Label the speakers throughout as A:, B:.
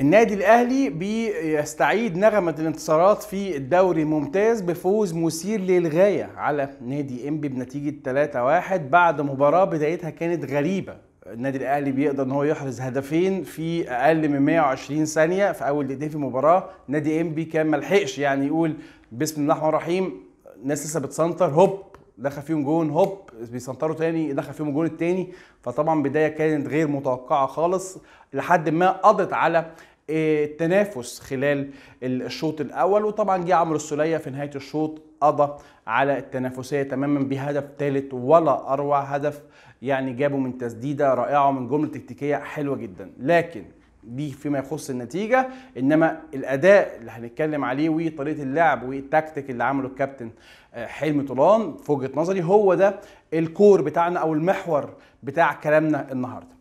A: النادي الاهلي بيستعيد نغمه الانتصارات في الدوري الممتاز بفوز مثير للغايه على نادي انبي بنتيجه 3-1 بعد مباراه بدايتها كانت غريبه النادي الاهلي بيقدر ان هو يحرز هدفين في اقل من 120 ثانيه في اول دقيقتين في المباراه نادي انبي كان ملحقش يعني يقول بسم الله الرحمن الرحيم الناس لسه بتسنتر هوب دخل فيهم جون هوب بيسنطروا تاني دخل فيهم الجون التاني فطبعا بدايه كانت غير متوقعه خالص لحد ما قضت على آه، التنافس خلال الشوط الاول وطبعا جه عمرو السوليه في نهايه الشوط قضى على التنافسيه تماما بهدف ثالث ولا اروع هدف يعني جابه من تسديده رائعه ومن جمله تكتيكيه حلوه جدا لكن دي فيما يخص النتيجه انما الاداء اللي هنتكلم عليه وطريقه اللعب والتكتيك اللي عمله الكابتن آه، حلمي طولان في وجهه نظري هو ده الكور بتاعنا او المحور بتاع كلامنا النهارده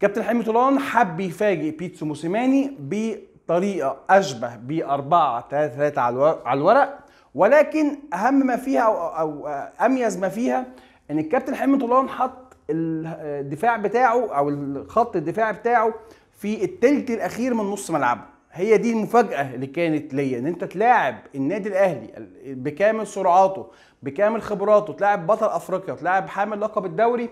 A: كابتن حلمي طولان حب يفاجئ بيتسو موسيماني بطريقه اشبه ب 4 3 3 على الورق ولكن اهم ما فيها او, أو اميز ما فيها ان الكابتن حلمي طولان حط آه، الدفاع بتاعه او الخط الدفاع بتاعه في الثلث الاخير من نص ملعبه هي دي المفاجاه اللي كانت ليا ان انت تلاعب النادي الاهلي بكامل سرعاته بكامل خبراته تلاعب بطل افريقيا تلاعب حامل لقب الدوري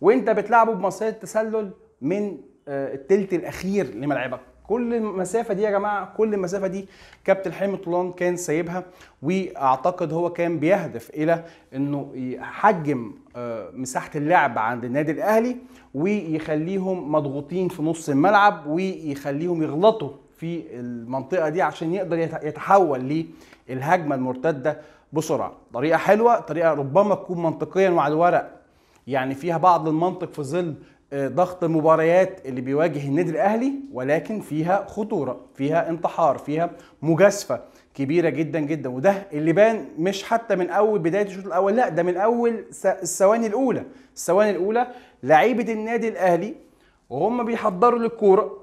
A: وانت بتلعبه بمصيده تسلل من آه، الثلث الاخير لملعبك كل المسافه دي يا جماعه كل المسافه دي كابتن حلمي طولان كان سايبها واعتقد هو كان بيهدف الى انه يحجم آه، مساحه اللعب عند النادي الاهلي ويخليهم مضغوطين في نص الملعب ويخليهم يغلطوا في المنطقه دي عشان يقدر يتحول للهجمه المرتده بسرعه طريقه حلوه طريقه ربما تكون منطقيا وعلى الورق يعني فيها بعض المنطق في ظل آه، ضغط المباريات اللي بيواجه النادي الاهلي ولكن فيها خطوره فيها انتحار فيها مجازفه كبيره جدا جدا وده اللي بان مش حتى من اول بدايه الشوط الاول لا ده من اول الثواني الاولى الثواني الاولى لعيبه النادي الاهلي وهم بيحضروا للكوره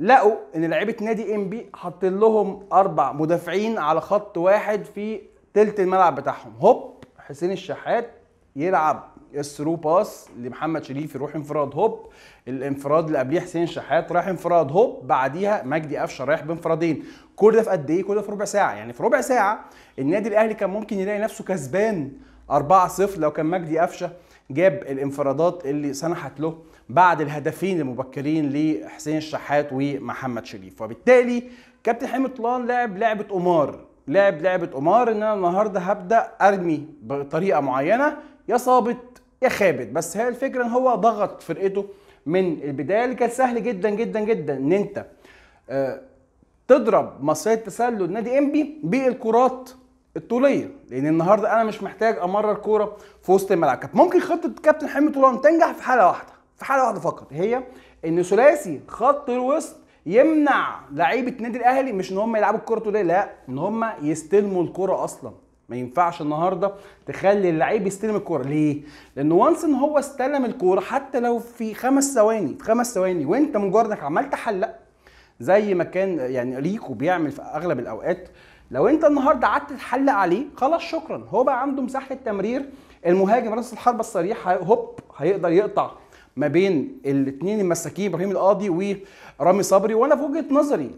A: لقوا ان لعيبه نادي انبي حاطين لهم اربع مدافعين على خط واحد في تلت الملعب بتاعهم هوب حسين الشحات يلعب الثرو باس لمحمد شريف يروح انفراد هوب الانفراد اللي قبليه حسين شحات راح انفراد هوب بعديها مجدي قفشه رايح بانفرادين كل ده في قد ايه كل ده في ربع ساعه يعني في ربع ساعه النادي الاهلي كان ممكن يلاقي نفسه كسبان 4-0 لو كان مجدي قفشه جاب الانفرادات اللي سنحت له بعد الهدفين المبكرين لحسين الشحات ومحمد شريف وبالتالي كابتن حلمي طلال لعب لعبه قمار لعب لعبه قمار ان انا النهارده هبدا ارمي بطريقه معينه يا صابت يا خابت بس هي الفكره ان هو ضغط فرقته من البدايه اللي كان سهل جدا جدا جدا ان انت آه تضرب مصيده تسلل نادي انبي بالكرات الطوليه لان النهارده انا مش محتاج امرر كوره في وسط الملعب كانت ممكن خطه كابتن حلمي طولان تنجح في حاله واحده في حاله واحده فقط هي ان ثلاثي خط الوسط يمنع لعيبه النادي الاهلي مش ان هم يلعبوا الكره الطوليه لا ان هم يستلموا الكره اصلا ما ينفعش النهارده تخلي اللعيب يستلم الكوره ليه لان وانس ان هو استلم الكوره حتى لو في خمس ثواني في خمس ثواني وانت مجردك عمال تحلق زي ما كان يعني ريكو بيعمل في اغلب الاوقات لو انت النهارده قعدت تحلق عليه خلاص شكرا هو بقى عنده مساحه التمرير المهاجم راس الحربه الصريح هوب هيقدر يقطع ما بين الاثنين المساكين ابراهيم القاضي ورامي صبري وانا في وجهه نظري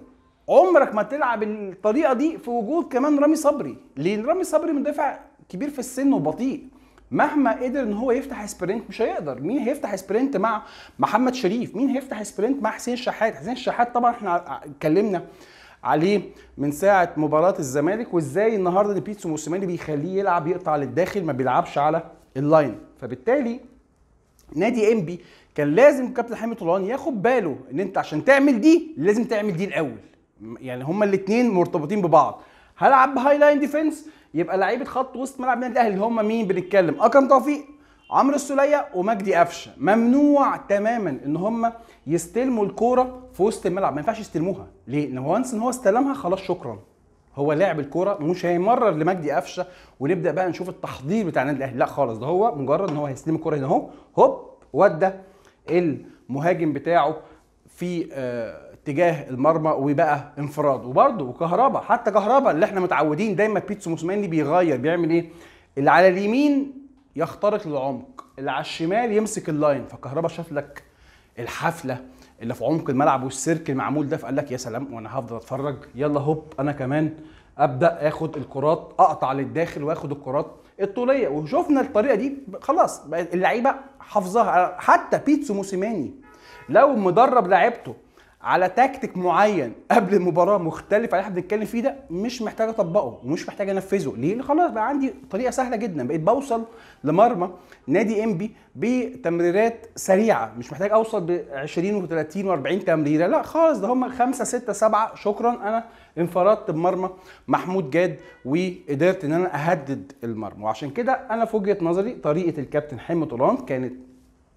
A: عمرك ما تلعب الطريقه دي في وجود كمان رامي صبري لان رامي صبري مدافع كبير في السن وبطيء مهما قدر ان هو يفتح سبرنت مش هيقدر مين هيفتح سبرنت مع محمد شريف مين هيفتح سبرنت مع حسين شحات حسين شحات طبعا احنا اتكلمنا عليه من ساعه مباراه الزمالك وازاي النهارده اللي بيتسو موسيماني بيخليه يلعب يقطع للداخل ما بيلعبش على اللاين فبالتالي نادي انبي كان لازم كابتن حامد طولان ياخد باله ان انت عشان تعمل دي لازم تعمل دي الاول يعني هما الاثنين مرتبطين ببعض هلعب هاي لاين ديفنس يبقى لعيبه خط وسط ملعب النادي الاهلي هما مين بنتكلم اكرم توفيق عمرو السوليه ومجدي قفشه ممنوع تماما ان هما يستلموا الكوره في وسط الملعب ما ينفعش يستلموها ليه لان وانس ان هو استلمها خلاص شكرا هو لعب الكوره مش هيمرر لمجدي قفشه ونبدا بقى نشوف التحضير بتاع النادي الاهلي لا خالص ده هو مجرد ان هو هيستلم الكوره هنا اهو هوب ودى المهاجم بتاعه في آه تجاه المرمى وبقى انفراد وبرده وكهربا حتى كهربا اللي احنا متعودين دايما بيتسو موسيماني بيغير بيعمل ايه اللي على اليمين يخترق للعمق اللي على الشمال يمسك اللاين فكهربا شاف لك الحفله اللي في عمق الملعب والسيرك المعمول ده فقال لك يا سلام وانا هفضل اتفرج يلا هوب انا كمان ابدا اخد الكرات اقطع للداخل واخد الكرات الطوليه وشفنا الطريقه دي خلاص اللعيبه حافظاها حتى بيتسو موسيماني لو مدرب لعبته على تاكتيك معين قبل المباراه مختلف على اللي احنا بنتكلم فيه ده مش محتاج اطبقه ومش محتاج انفذه ليه خلاص بقى عندي طريقه سهله جدا بقيت بوصل لمرمى نادي انبي بتمريرات سريعه مش محتاج اوصل ب 20 و30 و40 تمريره لا خالص ده هم 5 6 7 شكرا انا انفردت بمرمى محمود جاد وقدرت ان انا اهدد المرمى وعشان كده انا في وجهه نظري طريقه الكابتن حلمي طولان كانت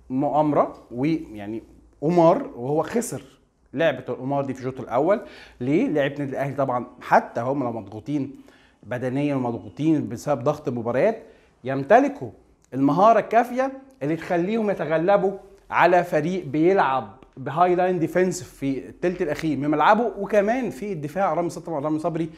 A: مؤامره ويعني قمار وهو خسر لعبت القمار دي في الشوط الاول ليه؟ لعب النادي الاهلي طبعا حتى هم لو مضغوطين بدنيا ومضغوطين بسبب ضغط المباريات يمتلكوا المهاره الكافيه اللي تخليهم يتغلبوا على فريق بيلعب بهاي لاين ديفنسيف في الثلث الاخير من ملعبه وكمان في الدفاع رامي صبري طبعا رامي صبري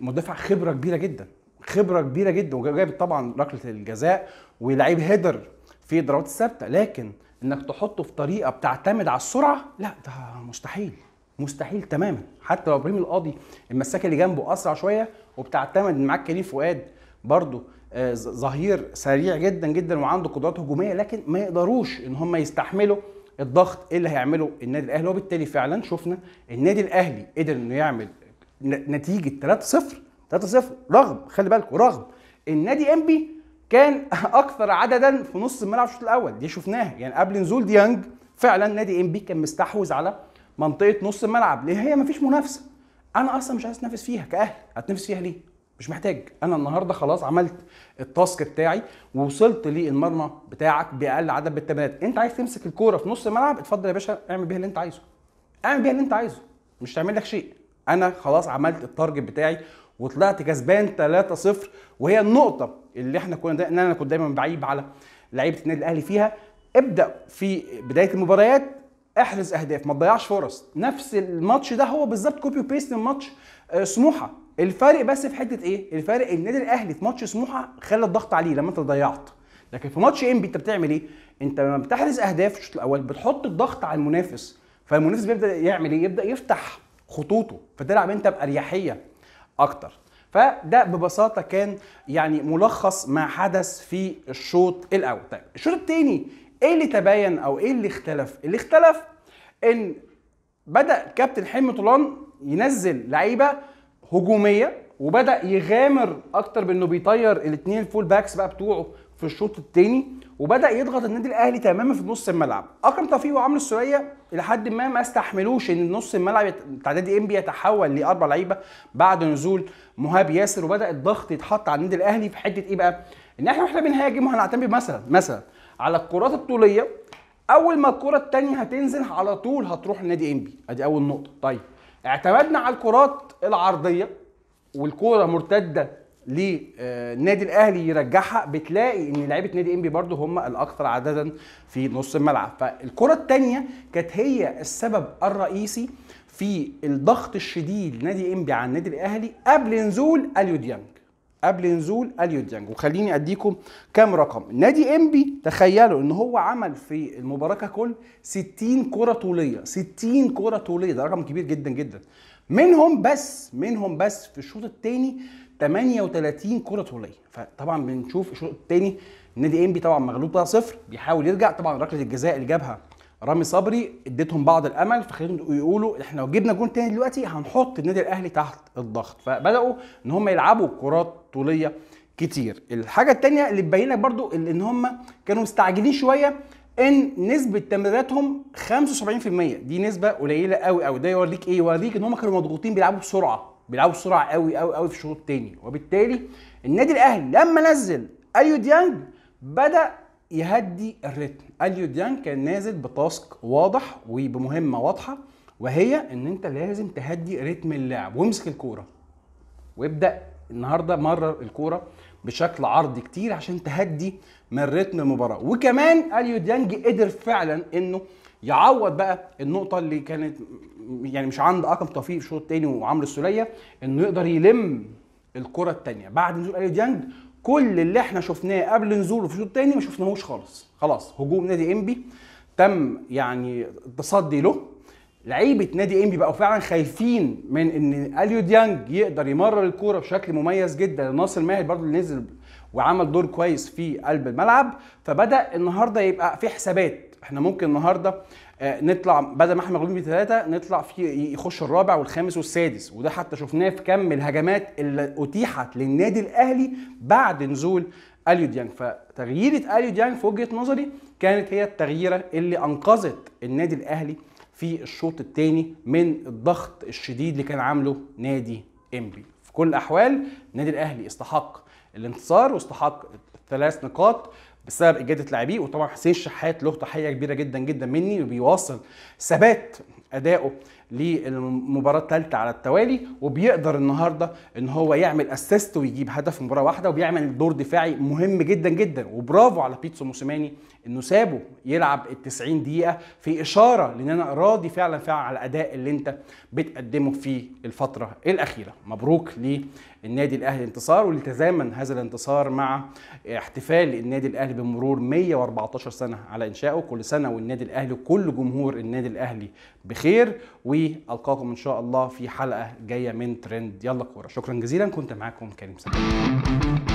A: مدافع خبره كبيره جدا خبره كبيره جدا وجاب طبعا ركله الجزاء ولعيب هيدر في الضربات الثابته لكن انك تحطه في طريقه بتعتمد على السرعه لا ده مستحيل مستحيل تماما حتى لو ابراهيم القاضي المساكه اللي جنبه اسرع شويه وبتعتمد معاك كريم فؤاد برضه آه، ظهير سريع جدا جدا وعنده قدرات هجوميه لكن ما يقدروش ان هم يستحملوا الضغط اللي هيعمله النادي الاهلي وبالتالي فعلا شفنا النادي الاهلي قدر انه يعمل نتيجه 3-0 3-0 رغم خلي بالكم رغم النادي انبي كان اكثر عددا في نص الملعب الشوط الاول دي شفناها يعني قبل نزول ديانج فعلا نادي ام بي كان مستحوذ على منطقه نص الملعب ليه هي مفيش منافسه انا اصلا مش عايز اتنافس فيها كاهلي هتنافس فيها ليه مش محتاج انا النهارده خلاص عملت التاسك بتاعي ووصلت للمرمى بتاعك باقل عدد بالتمريرات انت عايز تمسك الكوره في نص الملعب اتفضل يا باشا اعمل بيها اللي انت عايزه اعمل بيها اللي انت عايزه مش هتعمل لك شيء انا خلاص عملت التارجت بتاعي وطلعت كسبان 3-0 وهي النقطه اللي احنا كنا ان انا كنت دايما بعيب على لعيبه النادي الاهلي فيها ابدا في بدايه المباريات احرز اهداف ما تضيعش فرص نفس الماتش ده هو بالظبط كوبي بيست من ماتش آه، سموحه الفارق بس في حته ايه ان النادي الاهلي في ماتش سموحه خلى الضغط عليه لما انت ضيعت لكن في ماتش انبي انت بتعمل ايه انت لما بتحرز اهداف الشوط الاول بتحط الضغط على المنافس فالمنافس بيبدا يعمل ايه يبدا يفتح خطوطه فتلعب انت باريحيه اكتر فده ببساطه كان يعني ملخص ما حدث في الشوط الاول طيب الشوط الثاني ايه اللي تباين او ايه اللي اختلف اللي اختلف ان بدا كابتن حلمي طولان ينزل لعيبه هجوميه وبدا يغامر اكتر بانه بيطير الاثنين الفول باكس بقى بتوعه في الشوط الثاني وبدا يضغط النادي الاهلي تماما في نص الملعب اكرم توفيق وعمرو السوليه الى حد ما ما استحملوش ان نص الملعب بتاع نادي انبي يتحول لاربع لعيبه بعد نزول مهاب ياسر وبدا الضغط يتحط على النادي الاهلي في حته ايه بقى ان احنا واحنا بنهاجم وهنعتمد مثلا مثلا على الكرات الطوليه اول ما الكره الثانيه هتنزل على طول هتروح لنادي انبي ادي اول نقطه طيب اعتمدنا على الكرات العرضيه والكره مرتده للنادي الاهلي يرجعها بتلاقي ان لعيبه نادي انبي برده هم الاكثر عددا في نص الملعب فالكره الثانيه كانت هي السبب الرئيسي في الضغط الشديد لنادي انبي على النادي الاهلي قبل نزول اليو ديانج قبل نزول اليو ديانج وخليني اديكم كام رقم نادي انبي تخيلوا ان هو عمل في المباراه ككل 60 كره طوليه 60 كره طوليه ده رقم كبير جدا جدا منهم بس منهم بس في الشوط الثاني 38 كره طوليه فطبعا بنشوف الشوط الثاني النادي انبي طبعا مغلوب 3-0 بيحاول يرجع طبعا ركله الجزاء اللي جابها رامي صبري اديتهم بعض الامل فخليهم يقولوا احنا لو جبنا جون تاني دلوقتي هنحط النادي الاهلي تحت الضغط فبداوا ان هم يلعبوا كرات طوليه كتير الحاجه الثانيه اللي تبين لك برضو ان هم كانوا مستعجلين شويه ان نسبه تمريراتهم 75% دي نسبه قليله قوي قوي ده يوريك ايه يوريك ان هم كانوا مضغوطين بيلعبوا بسرعه بيلعبوا بسرعه قوي قوي قوي في الشوط الثاني وبالتالي النادي الاهلي لما نزل اليو ديانج بدا يهدي الريتم اليو ديانج كان نازل بتاسك واضح وبمهمه واضحه وهي ان انت لازم تهدي ريتم اللعب وامسك الكوره وابدا النهارده مرر الكوره بشكل عرضي كتير عشان تهدي من رتم المباراه وكمان اليو ديانج قدر فعلا انه يعوض بقى النقطه اللي كانت يعني مش عند اكرم توفيق في الشوط الثاني وعمرو السوليه انه يقدر يلم الكره الثانيه بعد نزول الي ديانج كل اللي احنا شفناه قبل نزوله في الشوط الثاني ما شفناهوش خالص خلاص هجوم نادي انبي تم يعني التصدي له لعيبه نادي انبي بقوا فعلا خايفين من ان اليو ديانج يقدر يمرر الكوره بشكل مميز جدا ناصر ماهر برضو اللي نزل وعمل دور كويس في قلب الملعب فبدا النهارده يبقى في حسابات احنا ممكن النهارده آه، نطلع بدل ما احنا مغلوبين بثلاثه نطلع في يخش الرابع والخامس والسادس وده حتى شفناه في كم الهجمات اللي اتيحت للنادي الاهلي بعد نزول اليو ديانج فتغييره اليو ديانج في وجهه نظري كانت هي التغييره اللي انقذت النادي الاهلي في الشوط الثاني من الضغط الشديد اللي كان عامله نادي امبي في كل الاحوال النادي الاهلي استحق الانتصار واستحق الثلاث نقاط بسبب اجاده لاعبيه وطبعا حسين الشحات له تحيه كبيره جدا جدا مني وبيواصل ثبات ادائه للمباراه الثالثه على التوالي وبيقدر النهارده ان هو يعمل اسيست ويجيب هدف في مباراه واحده وبيعمل دور دفاعي مهم جدا جدا وبرافو على بيتسو موسيماني انه سابه يلعب ال 90 دقيقه في اشاره لان انا راضي فعلا فعلا على الاداء اللي انت بتقدمه في الفتره الاخيره مبروك النادي الاهلي انتصار ولتزامن هذا الانتصار مع احتفال النادي الاهلي بمرور 114 سنه على انشائه كل سنه والنادي الاهلي وكل جمهور النادي الاهلي بخير والقاكم ان شاء الله في حلقه جايه من ترند يلا كوره شكرا جزيلا كنت معاكم كريم سلام